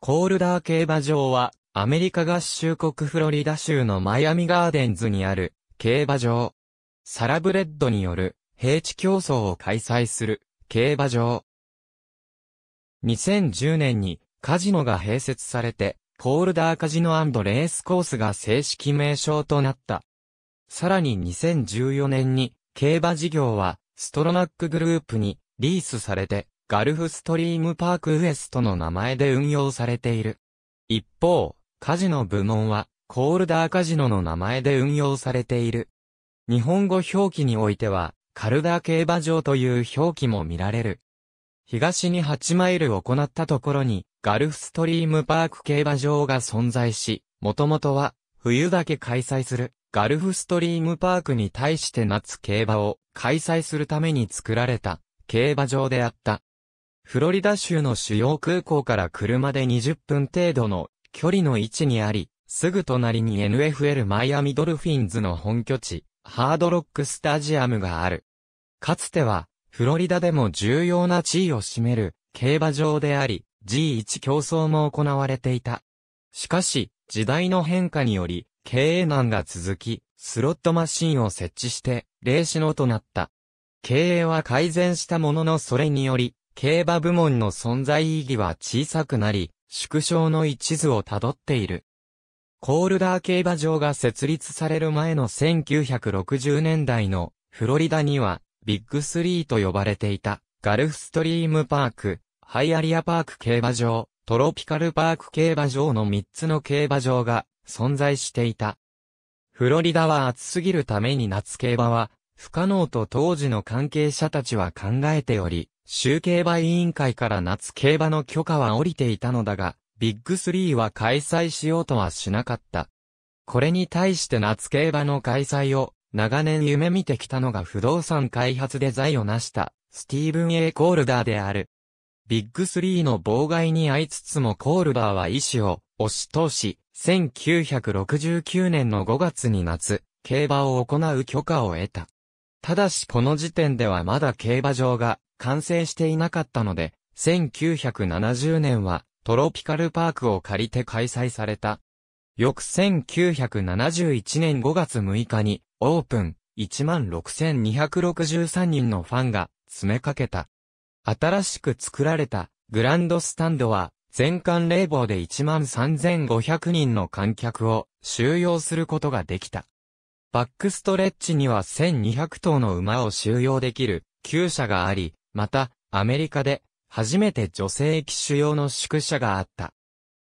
コールダー競馬場は、アメリカ合衆国フロリダ州のマイアミガーデンズにある、競馬場。サラブレッドによる、平地競争を開催する、競馬場。2010年に、カジノが併設されて、コールダーカジノレースコースが正式名称となった。さらに2014年に、競馬事業は、ストロナックグループに、リースされて、ガルフストリームパークウエストの名前で運用されている。一方、カジノ部門は、コールダーカジノの名前で運用されている。日本語表記においては、カルダー競馬場という表記も見られる。東に8マイルを行ったところに、ガルフストリームパーク競馬場が存在し、もともとは、冬だけ開催する、ガルフストリームパークに対して夏競馬を開催するために作られた、競馬場であった。フロリダ州の主要空港から車で20分程度の距離の位置にあり、すぐ隣に NFL マイアミドルフィンズの本拠地、ハードロックスタジアムがある。かつては、フロリダでも重要な地位を占める競馬場であり、G1 競争も行われていた。しかし、時代の変化により、経営難が続き、スロットマシンを設置して、霊視のとなった。経営は改善したもののそれにより、競馬部門の存在意義は小さくなり、縮小の一途をたどっている。コールダー競馬場が設立される前の1960年代のフロリダにはビッグスリーと呼ばれていたガルフストリームパーク、ハイアリアパーク競馬場、トロピカルパーク競馬場の3つの競馬場が存在していた。フロリダは暑すぎるために夏競馬は不可能と当時の関係者たちは考えており、集競馬委員会から夏競馬の許可は降りていたのだが、ビッグ3は開催しようとはしなかった。これに対して夏競馬の開催を長年夢見てきたのが不動産開発で財を成したスティーブン・ A・ コールダーである。ビッグ3の妨害に遭いつつもコールダーは意志を押し通し、1969年の5月に夏、競馬を行う許可を得た。ただしこの時点ではまだ競馬場が完成していなかったので、1970年はトロピカルパークを借りて開催された。翌1971年5月6日にオープン16,263人のファンが詰めかけた。新しく作られたグランドスタンドは全館冷房で13,500人の観客を収容することができた。バックストレッチには1200頭の馬を収容できる厩舎があり、また、アメリカで、初めて女性機種用の宿舎があった。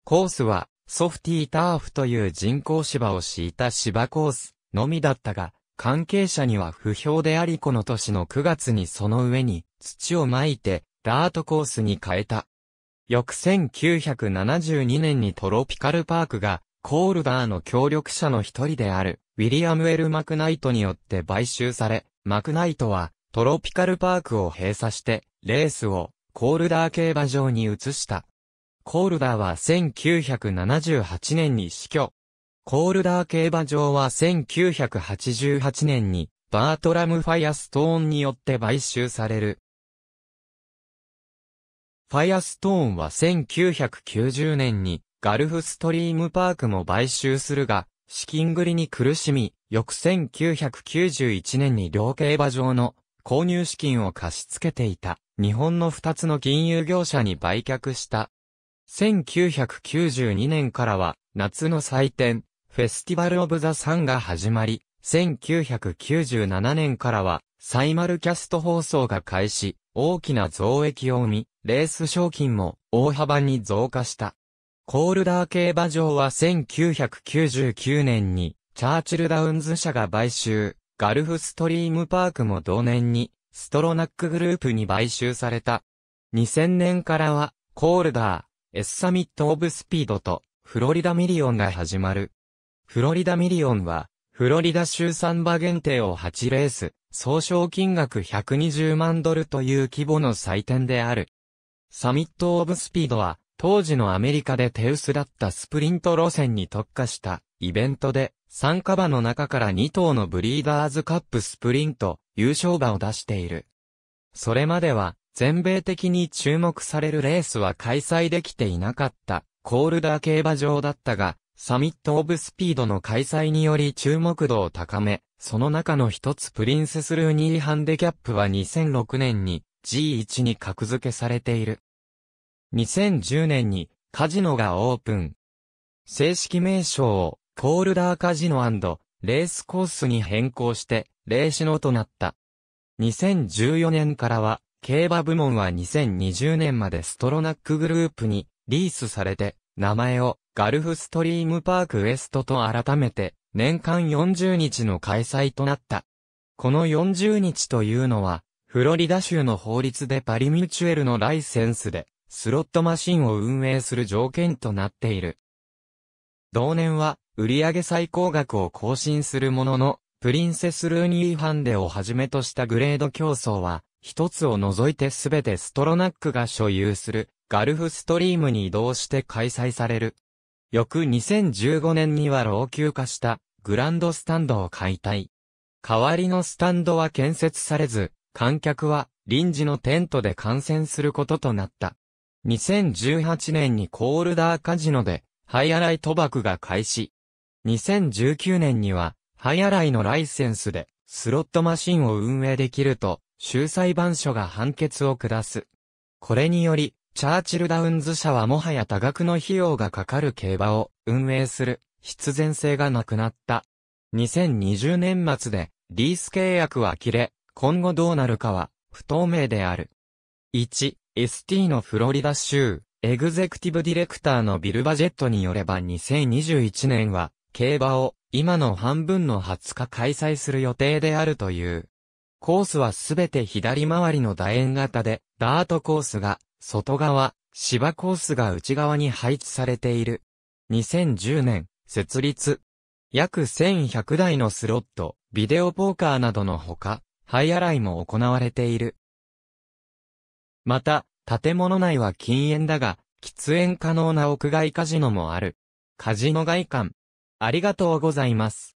コースは、ソフティーターフという人工芝を敷いた芝コースのみだったが、関係者には不評でありこの年の9月にその上に土をまいてダートコースに変えた。翌1972年にトロピカルパークがコールダーの協力者の一人であるウィリアム・エル・マクナイトによって買収され、マクナイトはトロピカルパークを閉鎖して、レースをコールダー競馬場に移した。コールダーは1978年に死去。コールダー競馬場は1988年にバートラム・ファイアストーンによって買収される。ファイアストーンは1990年にガルフストリームパークも買収するが、資金繰りに苦しみ、翌1991年に両競馬場の購入資金を貸し付けていた日本の二つの金融業者に売却した。1992年からは夏の祭典、フェスティバル・オブ・ザ・サンが始まり、1997年からはサイマルキャスト放送が開始、大きな増益を生み、レース賞金も大幅に増加した。コールダー競馬場は1999年にチャーチルダウンズ社が買収。ガルフストリームパークも同年に、ストロナックグループに買収された。2000年からは、コールダー、エスサミットオブスピードと、フロリダミリオンが始まる。フロリダミリオンは、フロリダ州サンバ限定を8レース、総賞金額120万ドルという規模の祭典である。サミットオブスピードは、当時のアメリカで手薄だったスプリント路線に特化したイベントで、参加馬の中から2頭のブリーダーズカップスプリント優勝馬を出している。それまでは全米的に注目されるレースは開催できていなかったコールダー競馬場だったが、サミット・オブ・スピードの開催により注目度を高め、その中の一つプリンセス・ルーニー・ハンデキャップは2006年に G1 に格付けされている。2010年にカジノがオープン。正式名称をコールダーカジノレースコースに変更して、レーシノとなった。2014年からは、競馬部門は2020年までストロナックグループにリースされて、名前をガルフストリームパークウエストと改めて、年間40日の開催となった。この40日というのは、フロリダ州の法律でパリミューチュエルのライセンスで、スロットマシンを運営する条件となっている。同年は、売上最高額を更新するものの、プリンセス・ルーニー・ハンデをはじめとしたグレード競争は、一つを除いてすべてストロナックが所有する、ガルフストリームに移動して開催される。翌2015年には老朽化したグランドスタンドを解体。代わりのスタンドは建設されず、観客は臨時のテントで観戦することとなった。2018年にコールダーカジノで、ハイアライ賭博が開始。2019年には、ハイアライのライセンスで、スロットマシンを運営できると、州裁判所が判決を下す。これにより、チャーチルダウンズ社はもはや多額の費用がかかる競馬を運営する必然性がなくなった。2020年末でリース契約は切れ、今後どうなるかは不透明である。1、ST のフロリダ州、エグゼクティブディレクターのビルバジェットによれば2021年は、競馬を今の半分の20日開催する予定であるという。コースはすべて左回りの楕円型で、ダートコースが外側、芝コースが内側に配置されている。2010年、設立。約1100台のスロット、ビデオポーカーなどのほか、ハイアライも行われている。また、建物内は禁煙だが、喫煙可能な屋外カジノもある。カジノ外観。ありがとうございます。